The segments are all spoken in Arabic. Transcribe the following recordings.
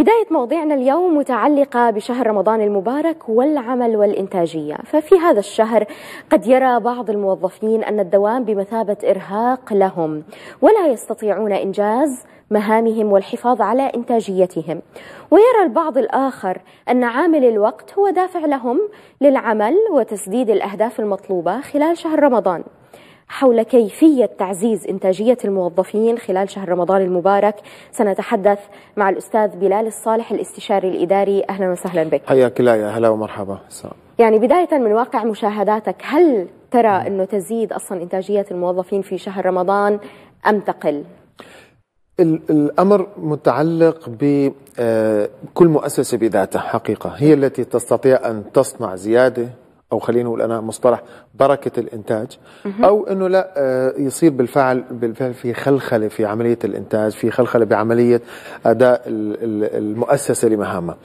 بداية مواضيعنا اليوم متعلقة بشهر رمضان المبارك والعمل والإنتاجية ففي هذا الشهر قد يرى بعض الموظفين أن الدوام بمثابة إرهاق لهم ولا يستطيعون إنجاز مهامهم والحفاظ على إنتاجيتهم ويرى البعض الآخر أن عامل الوقت هو دافع لهم للعمل وتسديد الأهداف المطلوبة خلال شهر رمضان حول كيفية تعزيز إنتاجية الموظفين خلال شهر رمضان المبارك سنتحدث مع الأستاذ بلال الصالح الاستشاري الإداري أهلا وسهلا بك حياك الله يا أهلا ومرحبا يعني بداية من واقع مشاهداتك هل ترى أنه تزيد أصلا إنتاجية الموظفين في شهر رمضان أم تقل؟ الأمر متعلق بكل آه، مؤسسة بذاتها حقيقة هي التي تستطيع أن تصنع زيادة او خلينا نقول انا مصطلح بركه الانتاج او انه لا آه، يصير بالفعل بالفعل في خلخله في عمليه الانتاج في خلخله بعمليه اداء المؤسسه لمهامها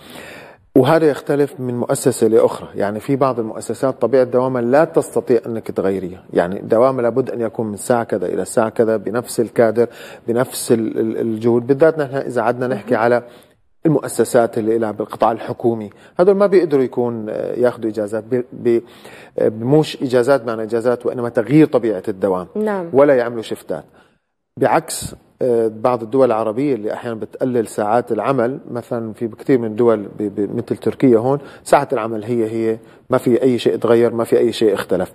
وهذا يختلف من مؤسسة لأخرى يعني في بعض المؤسسات طبيعة دوامها لا تستطيع أنك تغيريها يعني دوامها لابد أن يكون من ساعة كذا إلى ساعة كذا بنفس الكادر بنفس الجهود بالذات نحن إذا عدنا نحكي على المؤسسات اللي لها بالقطاع الحكومي هدول ما بيقدروا يكون آه، ياخذوا اجازات بموش آه، اجازات معنى اجازات وانما تغيير طبيعه الدوام نعم. ولا يعملوا شفتات بعكس بعض الدول العربية اللي أحيانا بتقلل ساعات العمل مثلا في كثير من الدول مثل تركيا هون ساعة العمل هي هي ما في أي شيء تغير ما في أي شيء اختلف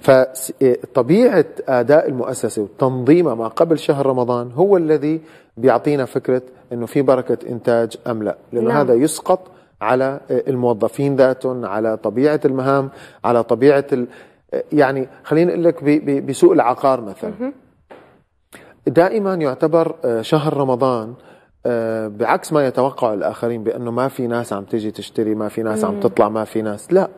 فطبيعة آه، أداء المؤسسة وتنظيمها ما قبل شهر رمضان هو الذي بيعطينا فكرة أنه في بركة إنتاج أم لا لأنه نعم. هذا يسقط على آه، الموظفين ذاتهم على طبيعة المهام على طبيعة ال... آه، يعني خليني أقول لك بسوء العقار مثلا دائما يعتبر آه، شهر رمضان آه، بعكس ما يتوقع الاخرين بانه ما في ناس عم تيجي تشتري ما في ناس عم تطلع ما في ناس لا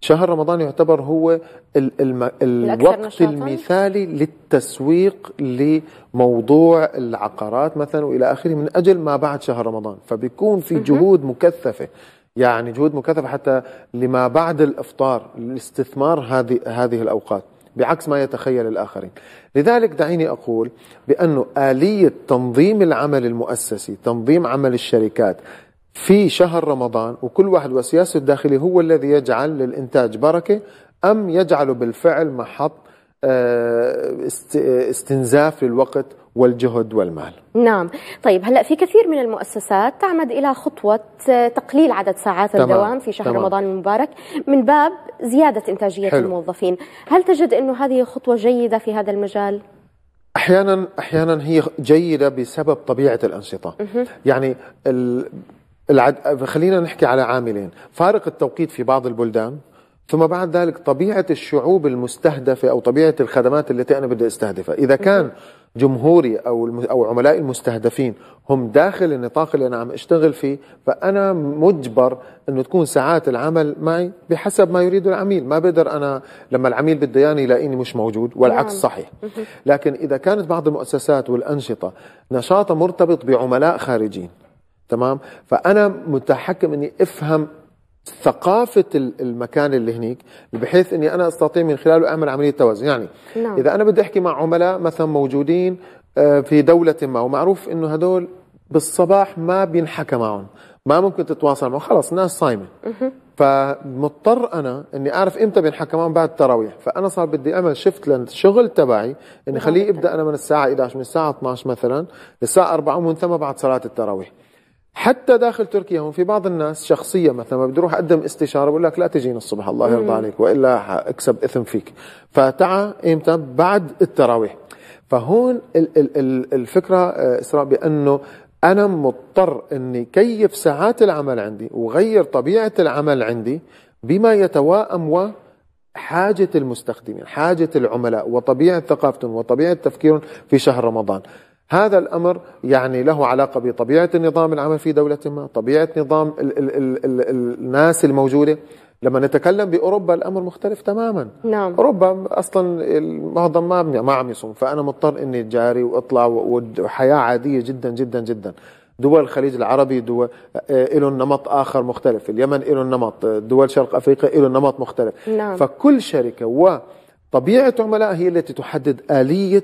شهر رمضان يعتبر هو الـ الوقت المثالي للتسويق لموضوع العقارات مثلا والى اخره من اجل ما بعد شهر رمضان فبيكون في جهود مكثفه يعني جهود مكثفه حتى لما بعد الافطار لاستثمار هذه هذه الاوقات بعكس ما يتخيل الآخرين لذلك دعيني أقول بأن آلية تنظيم العمل المؤسسي تنظيم عمل الشركات في شهر رمضان وكل واحد وسياسته الداخلي هو الذي يجعل للإنتاج بركة أم يجعله بالفعل محط آه، آه، استنزاف للوقت والجهد والمال نعم طيب هلأ في كثير من المؤسسات تعمد إلى خطوة آه، تقليل عدد ساعات تمام. الدوام في شهر تمام. رمضان المبارك من باب زيادة إنتاجية حلو. الموظفين هل تجد أنه هذه خطوة جيدة في هذا المجال؟ احيانا احيانا هي جيده بسبب طبيعه الانشطه يعني العد... خلينا نحكي على عاملين فارق التوقيت في بعض البلدان ثم بعد ذلك طبيعة الشعوب المستهدفة أو طبيعة الخدمات التي أنا بدي أستهدفها إذا كان جمهوري أو أو عملائي المستهدفين هم داخل النطاق اللي أنا عم أشتغل فيه فأنا مجبر أنه تكون ساعات العمل معي بحسب ما يريده العميل ما بقدر أنا لما العميل بده إياني يلاقيني مش موجود والعكس نعم. صحيح لكن إذا كانت بعض المؤسسات والأنشطة نشاطها مرتبط بعملاء خارجين تمام فانا متحكم اني افهم ثقافة المكان اللي هنيك بحيث أني أنا أستطيع من خلاله أعمل عملية توازن يعني نعم. إذا أنا بدي أحكي مع عملاء مثلا موجودين آه، في دولة ما ومعروف أنه هدول بالصباح ما بينحكى معهم ما ممكن تتواصل معهم خلص ناس صايمة فمضطر انا اني اعرف امتى بينحكى معهم بعد التراويح فانا صار بدي اعمل شفت للشغل تبعي اني خليه نعم. يبدا انا من الساعه 11 من الساعه 12 مثلا للساعه 4 ومن ثم بعد صلاه التراويح حتى داخل تركيا هون في بعض الناس شخصية مثلا ما بدي اروح اقدم استشاره بقول لك لا تجيني الصبح الله يرضى عليك والا اكسب اثم فيك فتعا امتى بعد التراويح فهون الفكره آه، اسراء بانه انا مضطر اني كيف ساعات العمل عندي وغير طبيعه العمل عندي بما يتواءم و حاجة المستخدمين حاجة العملاء وطبيعة ثقافتهم وطبيعة تفكيرهم في شهر رمضان هذا الامر يعني له علاقه بطبيعه النظام العمل في دوله ما، طبيعه نظام ال ال ال الـ الناس الموجوده، لما نتكلم باوروبا الامر مختلف تماما. نعم. اوروبا اصلا المعظم ما ما عم يصوم، فانا مضطر اني جاري واطلع وحياه عاديه جدا جدا جدا. دول الخليج العربي دول آه، لهم نمط اخر مختلف، اليمن لهم نمط، آه، دول شرق افريقيا لهم نمط مختلف. نعم. فكل شركه وطبيعه عملائها هي التي تحدد اليه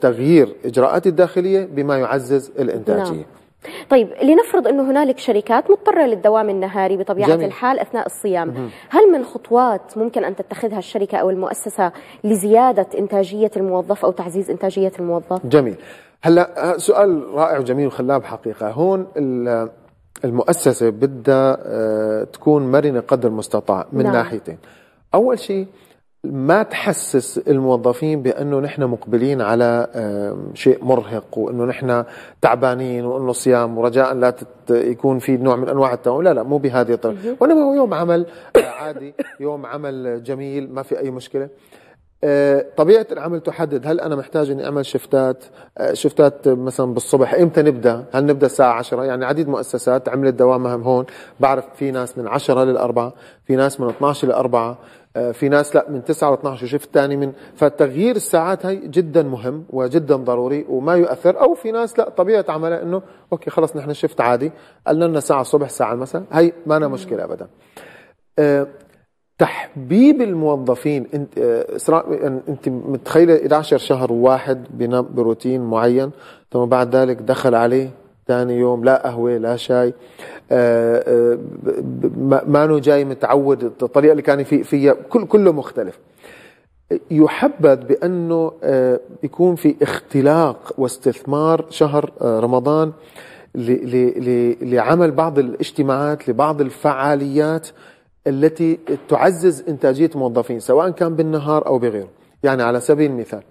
تغيير إجراءات الداخلية بما يعزز الإنتاجية نعم. طيب لنفرض أنه هنالك شركات مضطرة للدوام النهاري بطبيعة جميل. الحال أثناء الصيام مم. هل من خطوات ممكن أن تتخذها الشركة أو المؤسسة لزيادة إنتاجية الموظف أو تعزيز إنتاجية الموظف؟ جميل هلا سؤال رائع وجميل وخلاب حقيقة هون المؤسسة بدها آه، تكون مرنة قدر المستطاع من نعم. ناحيتين أول شيء ما تحسس الموظفين بانه نحن مقبلين على شيء مرهق وانه نحن تعبانين وانه صيام ورجاء لا تت يكون في نوع من انواع التهاون لا لا مو بهذه الطريقه وانما هو يوم عمل عادي يوم عمل جميل ما في اي مشكله آه، طبيعه العمل تحدد هل انا محتاج اني اعمل شفتات آه، شفتات مثلا بالصبح امتى نبدا هل نبدا الساعه 10 يعني عديد مؤسسات عملت دوامها هون بعرف في ناس من 10 ل 4 في ناس من 12 ل4 آه، في ناس لا من 9 ل 12 وشفت ثاني من فتغيير الساعات هي جدا مهم وجدا ضروري وما يؤثر او في ناس لا طبيعه عملها انه اوكي خلص نحن شفت عادي قلنا لنا ساعه الصبح ساعه المساء هي ما أنا مشكله ابدا تحبيب الموظفين انت آه، اسراء يعني انت متخيله 11 شهر واحد بنام بروتين معين ثم بعد ذلك دخل عليه ثاني يوم لا قهوه لا شاي آه، آه، ما جاي متعود الطريقه اللي كان في فيها كل كله مختلف يحبذ بانه يكون في اختلاق واستثمار شهر رمضان لعمل بعض الاجتماعات لبعض الفعاليات التي تعزز إنتاجية الموظفين سواء كان بالنهار أو بغيره يعني على سبيل المثال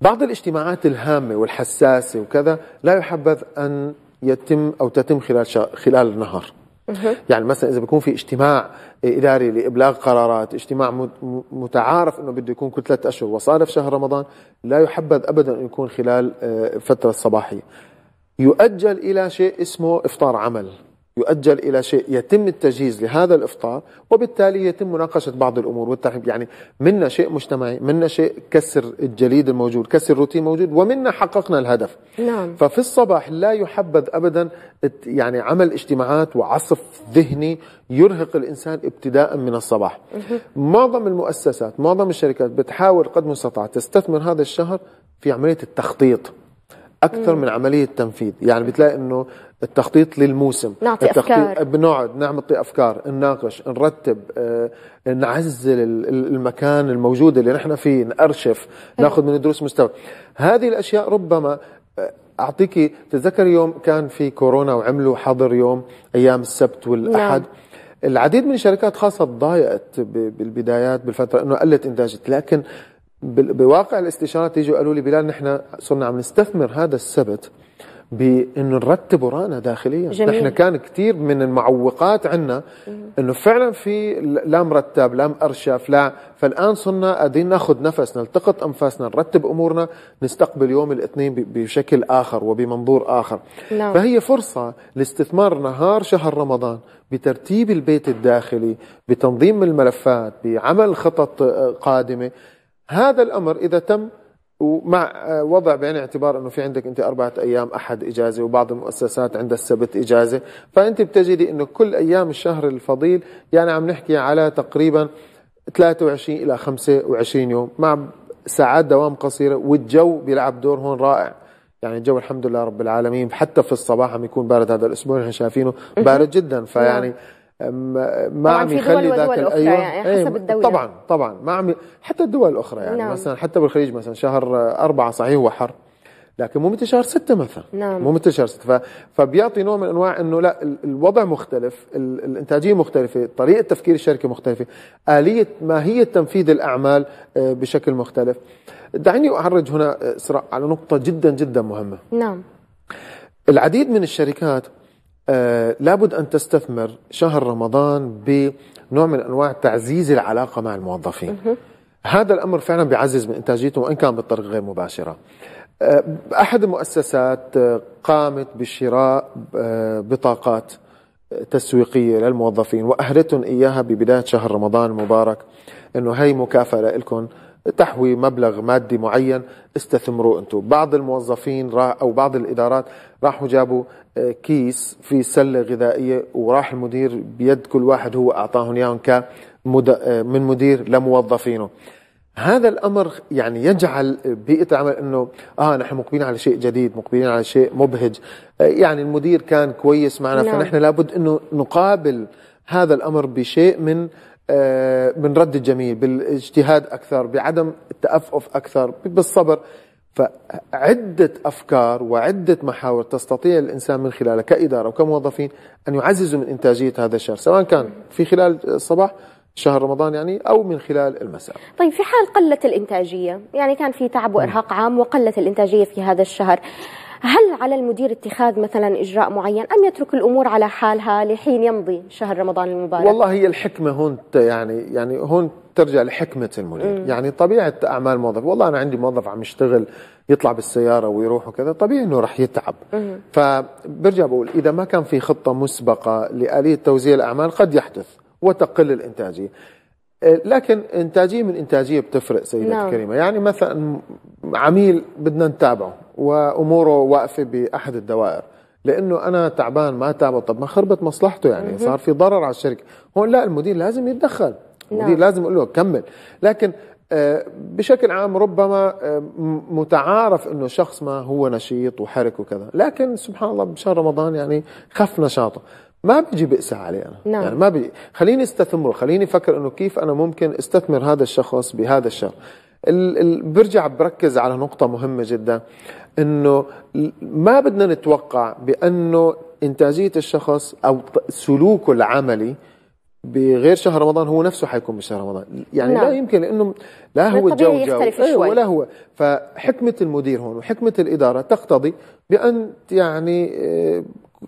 بعض الاجتماعات الهامة والحساسة وكذا لا يحبذ أن يتم أو تتم خلال, شا... خلال النهار يعني مثلا إذا بيكون في اجتماع إداري لإبلاغ قرارات اجتماع متعارف أنه بده يكون كل ثلاثة أشهر وصادف شهر رمضان لا يحبذ أبدا أن يكون خلال الفترة آه، الصباحية يؤجل إلى شيء اسمه إفطار عمل يؤجل إلى شيء يتم التجهيز لهذا الإفطار وبالتالي يتم مناقشة بعض الأمور والترحيب يعني منا شيء مجتمعي منا شيء كسر الجليد الموجود كسر الروتين الموجود ومنا حققنا الهدف نعم. ففي الصباح لا يحبذ أبدا يعني عمل اجتماعات وعصف ذهني يرهق الإنسان ابتداء من الصباح معظم المؤسسات معظم الشركات بتحاول قد المستطاع تستثمر هذا الشهر في عملية التخطيط اكثر من عمليه تنفيذ يعني بتلاقي انه التخطيط للموسم نعطي التخطيط أفكار بنقعد نعم، نعطي أفكار نناقش نرتب آه، نعزل المكان الموجود اللي نحن فيه نأرشف أيوة. ناخذ من الدروس مستوى هذه الأشياء ربما آه، أعطيكي تذكر يوم كان في كورونا وعملوا حظر يوم أيام السبت والأحد نعم. العديد من الشركات خاصة تضايقت بالبدايات بالفترة أنه قلت إنتاجت لكن بواقع الاستشارات يجوا قالوا لي بلال نحن صرنا عم نستثمر هذا السبت بأن نرتب ورانا داخليا جميل. نحن كان كثير من المعوقات عندنا أنه فعلا في لا مرتب لا مأرشف لا فالآن صرنا قادرين ناخذ نفس نلتقط أنفاسنا نرتب أمورنا نستقبل يوم الاثنين بشكل آخر وبمنظور آخر لا. نعم. فهي فرصة لاستثمار نهار شهر رمضان بترتيب البيت الداخلي بتنظيم الملفات بعمل خطط قادمة هذا الأمر إذا تم ومع آه، وضع بعين الاعتبار انه في عندك انت اربعه ايام احد اجازه وبعض المؤسسات عندها السبت اجازه فانت بتجدي انه كل ايام الشهر الفضيل يعني عم نحكي على تقريبا 23 الى 25 يوم مع ساعات دوام قصيره والجو بيلعب دور هون رائع يعني الجو الحمد لله رب العالمين حتى في الصباح عم يكون بارد هذا الاسبوع نحن شايفينه بارد جدا فيعني نعم. ما عم يخلي ذاك الايوه يعني حسب أي الدولة. طبعا طبعا ما عم حتى الدول الاخرى يعني نعم. مثلا حتى بالخليج مثلا شهر آه، أربعة صحيح هو حر لكن مو مثل شهر ستة مثلا نعم. مو مثل شهر ستة ف... فبيعطي نوع من انواع انه لا الوضع مختلف الانتاجيه مختلفه طريقه تفكير الشركه مختلفه اليه ماهيه تنفيذ الاعمال آه، بشكل مختلف دعيني اعرج هنا اسراء آه، على نقطه جدا جدا مهمه نعم العديد من الشركات آه، لابد ان تستثمر شهر رمضان بنوع من انواع تعزيز العلاقه مع الموظفين هذا الامر فعلا بيعزز من انتاجيتهم وان كان بالطريقه غير مباشره آه، احد المؤسسات آه، قامت بشراء بطاقات تسويقيه للموظفين واهرتهم اياها ببدايه شهر رمضان المبارك انه هي مكافاه لكم تحوي مبلغ مادي معين استثمروه انتم بعض الموظفين راح او بعض الادارات راحوا جابوا آه، كيس في سله غذائيه وراح المدير بيد كل واحد هو اعطاهم اياهم ك آه، من مدير لموظفينه هذا الامر يعني يجعل بيئه العمل انه اه نحن مقبلين على شيء جديد مقبلين على شيء مبهج آه، يعني المدير كان كويس معنا لا. نعم. فنحن لابد انه نقابل هذا الامر بشيء من بنرد آه، الجميل بالاجتهاد أكثر بعدم التأفف أكثر بالصبر فعدة أفكار وعدة محاور تستطيع الإنسان من خلالها كإدارة وكموظفين أن يعززوا من إنتاجية هذا الشهر سواء كان في خلال الصباح شهر رمضان يعني او من خلال المساء. طيب في حال قلت الانتاجيه، يعني كان في تعب وارهاق عام وقلت الانتاجيه في هذا الشهر، هل على المدير اتخاذ مثلا إجراء معين أم يترك الأمور على حالها لحين يمضي شهر رمضان المبارك والله هي الحكمة هون يعني يعني هون ترجع لحكمة المدير مم. يعني طبيعة أعمال الموظف والله أنا عندي موظف عم يشتغل يطلع بالسيارة ويروح وكذا طبيعي أنه راح يتعب مم. فبرجع بقول إذا ما كان في خطة مسبقة لآلية توزيع الأعمال قد يحدث وتقل الإنتاجية إيه، لكن إنتاجية من إنتاجية بتفرق سيدتي نعم. الكريمة يعني مثلا عميل بدنا نتابعه واموره واقفه باحد الدوائر لانه انا تعبان ما تعبه طب ما خربت مصلحته يعني صار في ضرر على الشركه هون لا المدير لازم يتدخل المدير نعم. لازم يقول له كمل لكن آه، بشكل عام ربما آه، متعارف انه شخص ما هو نشيط وحرك وكذا لكن سبحان الله بشهر رمضان يعني خف نشاطه ما بيجي بأسى عليه انا نعم. يعني ما بيجي خليني استثمره خليني افكر انه كيف انا ممكن استثمر هذا الشخص بهذا الشهر برجع بركز على نقطة مهمة جدا انه ما بدنا نتوقع بانه انتاجية الشخص او سلوكه العملي بغير شهر رمضان هو نفسه حيكون بشهر رمضان يعني لا, لا نعم. يمكن لانه لا هو جو جو أيوة ولا هو فحكمة المدير هون وحكمة الإدارة تقتضي بأن يعني آه،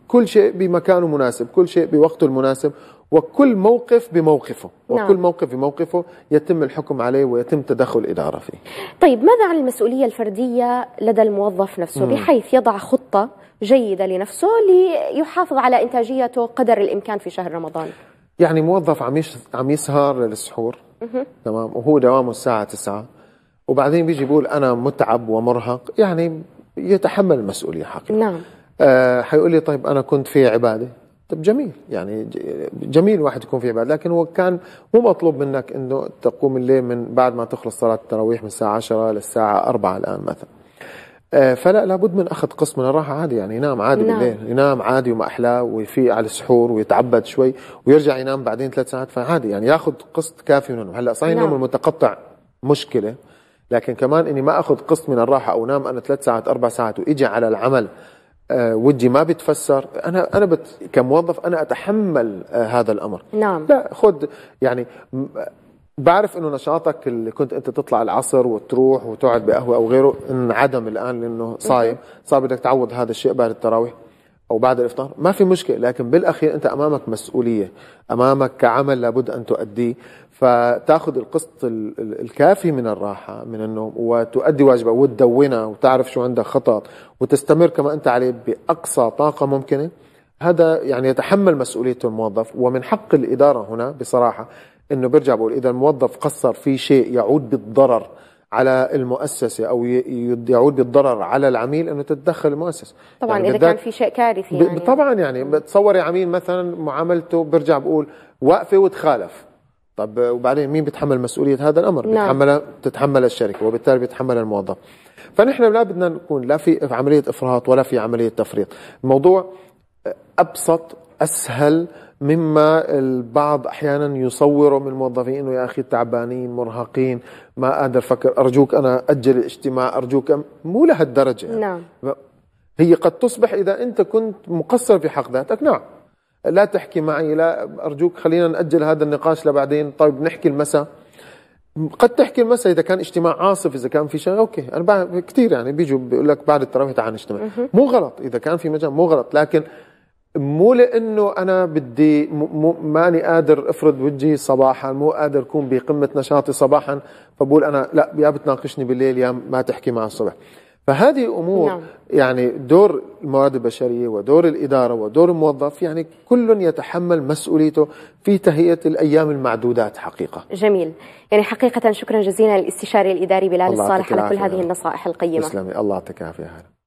كل شيء بمكانه مناسب كل شيء بوقته المناسب وكل موقف بموقفه نعم. وكل موقف بموقفه يتم الحكم عليه ويتم تدخل الإدارة فيه طيب ماذا عن المسؤولية الفردية لدى الموظف نفسه مم. بحيث يضع خطة جيدة لنفسه ليحافظ على إنتاجيته قدر الإمكان في شهر رمضان يعني موظف عم عم يسهر للسحور مم. تمام وهو دوامه الساعة 9 وبعدين بيجي بيقول أنا متعب ومرهق يعني يتحمل المسؤولية حقيقة نعم آه حيقول لي طيب أنا كنت في عبادة طب جميل يعني جميل الواحد يكون في عباده لكن هو كان مو مطلوب منك انه تقوم الليل من بعد ما تخلص صلاه التراويح من الساعه 10 للساعه 4 الان مثلا آه، فلا لابد من اخذ قسط من الراحه عادي يعني ينام عادي نعم. بالليل ينام عادي وما احلاه ويفيق على السحور ويتعبد شوي ويرجع ينام بعدين ثلاث ساعات فعادي يعني ياخذ قسط كافي من النوم هلا صحيح النوم نعم. المتقطع مشكله لكن كمان اني ما اخذ قسط من الراحه او نام انا ثلاث ساعات اربع ساعات واجي على العمل آه، ودي ما بيتفسر انا انا بت كموظف انا اتحمل آه، هذا الامر نعم لا خذ يعني بعرف انه نشاطك اللي كنت انت تطلع العصر وتروح وتقعد بقهوه او غيره انعدم الان لانه صايم صار بدك تعوض هذا الشيء بعد التراويح او بعد الافطار ما في مشكله لكن بالاخير انت امامك مسؤوليه امامك كعمل لابد ان تؤديه فتاخذ القسط الكافي من الراحه من النوم وتؤدي واجبك وتدونها وتعرف شو عندك خطط وتستمر كما انت عليه باقصى طاقه ممكنه هذا يعني يتحمل مسؤوليه الموظف ومن حق الاداره هنا بصراحه انه بيرجع بقول اذا الموظف قصر في شيء يعود بالضرر على المؤسسه او يعود بالضرر على العميل انه تتدخل المؤسسه طبعا يعني اذا كان في شيء كارثي يعني طبعا يعني بتصوري عميل مثلا معاملته برجع بقول واقفة وتخالف طب وبعدين مين بيتحمل مسؤوليه هذا الامر نعم. بتحمل بتتحمل الشركه وبالتالي بتحمل الموظف فنحن لا بدنا نكون لا في عمليه افراط ولا في عمليه تفريط الموضوع ابسط اسهل مما البعض احيانا يصوره من الموظفين انه يا اخي تعبانين مرهقين ما قادر افكر ارجوك انا اجل الاجتماع ارجوك مو لهالدرجه يعني. نعم هي قد تصبح اذا انت كنت مقصر في حق ذاتك نعم لا تحكي معي لا ارجوك خلينا ناجل هذا النقاش لبعدين طيب نحكي المساء قد تحكي المساء اذا كان اجتماع عاصف اذا كان في شغله اوكي انا كثير يعني بيجوا بيقول لك بعد التراويح تعال نجتمع مو غلط اذا كان في مجال مو غلط لكن مو لانه انا بدي مو ماني قادر افرد وجهي صباحا مو قادر اكون بقمه نشاطي صباحا فبقول انا لا يا بتناقشني بالليل يا ما تحكي مع الصبح فهذه امور نعم. يعني دور الموارد البشريه ودور الاداره ودور الموظف يعني كل يتحمل مسؤوليته في تهيئه الايام المعدودات حقيقه. جميل، يعني حقيقه شكرا جزيلا للاستشاري الاداري بلال الصالح على كل هذه النصائح القيمه. تسلمي الله يعطيك العافيه